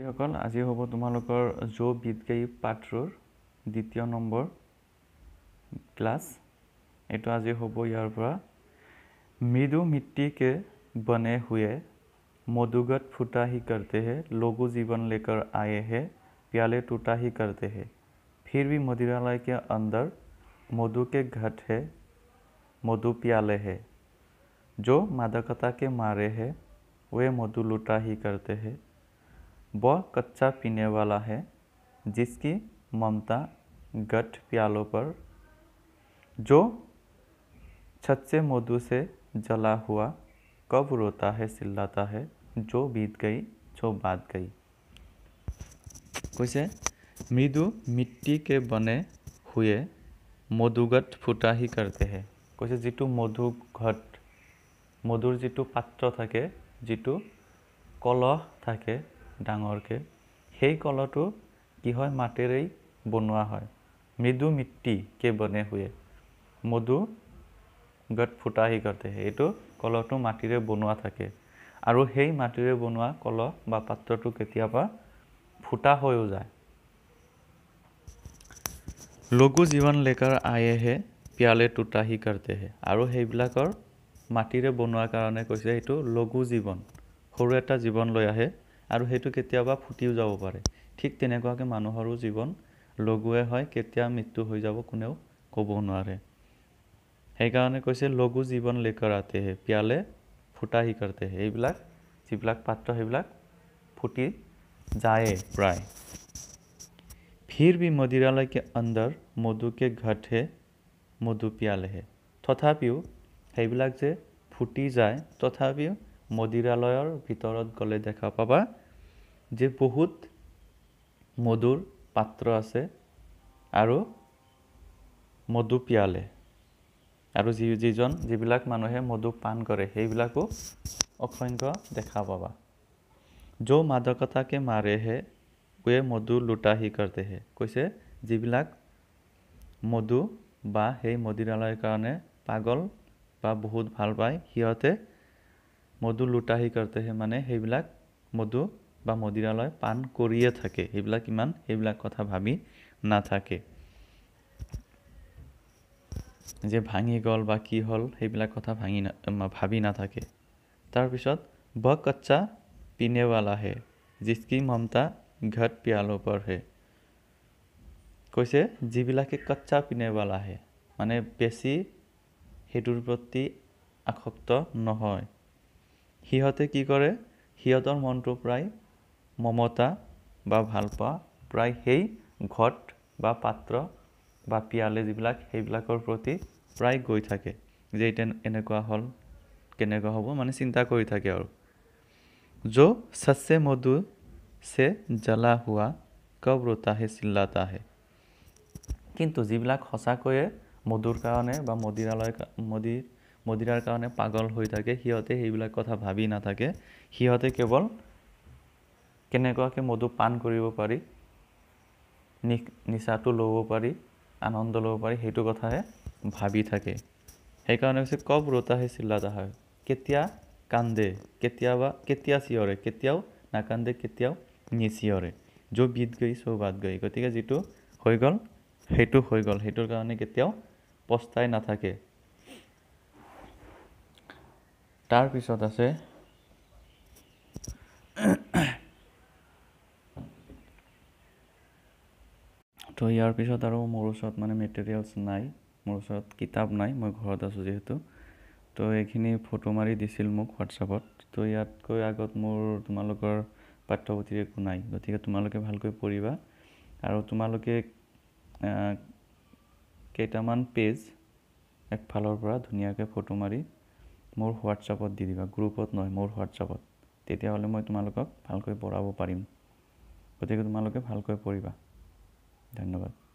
आज हम तुम लोग जो বিদগায়ী पात्र द्वित नम्बर क्लास यू आज हम ইয়াৰ मृदु मिट्टी के बने हुए मधुगत फूटा ही करते हैं लोगो जीवन लेकर आए हैं प्याले टूटा ही करते हैं फिर भी मदिरालय के अंदर मधु के घट है मधु प्याले है जो मादकता के मारे है वे मधु लुटा ही करते हैं वह कच्चा पीने वाला है जिसकी ममता गठ प्यालों पर जो छच्चे मधु से जला हुआ कब रोता है सिल्लाता है जो बीत गई जो बात गई कैसे मृदु मिट्टी के बने हुए মধুঘট ফুটা হি করতে হে কৈছে যিটো মধুঘট मधुर যিটো पात्र थके जीटू कलह थके ডাঙৰকে সেই কলহটো কি হয় মাটিৰেই বনোৱা হয় মৃদু মিট্টি কে বনে হুৱে মধু গত ফুটাহি গতে এইটো কলহটো মাটিৰে বনোৱা থাকে আৰু সেই মাটিৰে বনোৱা কলহ বা পাত্ৰটো কেতিয়াবা ফুটা হৈও যায় লঘু জীৱন লেখাৰ আয়েহে পিয়ালে টুটাহি কাৰ্তেহে আৰু সেইবিলাকৰ মাটিৰে বনোৱাৰ কাৰণে কৈছে এইটো লঘু জীৱন সৰু এটা জীৱন লৈ আহে আৰু সেইটো কেতিয়াবা ফুটিও যাব পাৰে ঠিক তেনেকুৱাকৈ মানুহৰো জীৱন লগুৱে হয় কেতিয়া মৃত্যু হৈ যাব কোনেও ক'ব নোৱাৰে সেইকাৰণে কৈছে লগু জীৱন লেকৰাতেহে পিয়ালে ফুটাহি কৰাতেহে এইবিলাক যিবিলাক পাত্ৰ সেইবিলাক ফুটি যায়ে প্ৰায় ভিৰ বি মদিৰালৈকে অন্দৰ মধুকে ঘটহে মধু পিয়ালেহে তথাপিও সেইবিলাক যে ফুটি যায় তথাপিও মদিৰালয়ৰ ভিতৰত গ'লে দেখা পাবা যে বহুত মধুৰ পাত্ৰ আছে আৰু মধু পিয়ালে আৰু যি যিজন যিবিলাক মানুহে মধু পান কৰে সেইবিলাকো অসংখ্য দেখা পাবা যৌ মাদকতাকে মাৰেহে কোৱে মধু লুটাহি কৰ্তেহে কৈছে যিবিলাক মধু বা সেই মদিৰালয়ৰ কাৰণে পাগল বা বহুত ভাল পায় সিহঁতে মধু লুটাহি কৰ্তেহে মানে সেইবিলাক মধু বা মদিৰালয় পাণ কৰিয়ে থাকে সেইবিলাক ইমান সেইবিলাক কথা ভাবি নাথাকে যে ভাঙি গ'ল বা কি হ'ল সেইবিলাক কথা ভাঙি না ভাবি নাথাকে তাৰপিছত ব কচ্চা পিনেৱালাহে জিচকি মমতা ঘট পিয়ালৰ ওপৰ হে কৈছে যিবিলাকে কচ্চা পিনেৱালাহে মানে বেছি সেইটোৰ প্ৰতি আসক্ত নহয় সিহঁতে কি কৰে সিহঁতৰ মনটো প্ৰায় মমতা বা ভালপোৱা প্ৰায় সেই ঘট বা পাত্ৰ বা পিয়ালে যিবিলাক সেইবিলাকৰ প্ৰতি প্ৰায় গৈ থাকে যে এতিয়া এনেকুৱা হ'ল কেনেকুৱা হ'ব মানে চিন্তা কৰি থাকে আৰু জো চচে মধু চে জ্বলা হোৱা কব ৰতাহে চিল্লাতাহে কিন্তু যিবিলাক সঁচাকৈয়ে মধুৰ কাৰণে বা মদিৰালয় মদিৰ মদিৰাৰ কাৰণে পাগল হৈ থাকে সিহঁতে সেইবিলাক কথা ভাবি নাথাকে সিহঁতে কেৱল কেনেকুৱাকৈ মদ্যপান কৰিব পাৰি নি নিচাটো ল'ব পাৰি আনন্দ ল'ব পাৰি সেইটো কথাহে ভাবি থাকে সেইকাৰণে হৈছে কব ৰতা হে চিল্লা দাহ কেতিয়া কান্দে কেতিয়াবা কেতিয়া চিঞৰে কেতিয়াও নাকান্দে কেতিয়াও নিচিঞৰে যো বিধ গৈ চৌ বাদ গৈ গতিকে যিটো হৈ গ'ল সেইটো হৈ গ'ল সেইটোৰ কাৰণে কেতিয়াও পস্তাই নাথাকে তাৰপিছত আছে তো ইয়াৰ পিছত আৰু মোৰ ওচৰত মানে মেটেৰিয়েলছ নাই মোৰ ওচৰত কিতাপ নাই মই ঘৰত আছোঁ যিহেতু তো এইখিনি ফটো মাৰি দিছিল মোক হোৱাটছআপত তো ইয়াতকৈ আগত মোৰ তোমালোকৰ পাঠ্যপুথি একো নাই গতিকে তোমালোকে ভালকৈ পঢ়িবা আৰু তোমালোকে কেইটামান পেজ একফালৰ পৰা ধুনীয়াকৈ ফটো মাৰি মোৰ হোৱাটছআপত দি দিবা গ্ৰুপত নহয় মোৰ হোৱাটছআপত তেতিয়াহ'লে মই তোমালোকক ভালকৈ পঢ়াব পাৰিম গতিকে তোমালোকে ভালকৈ পঢ়িবা ধন্যবাদ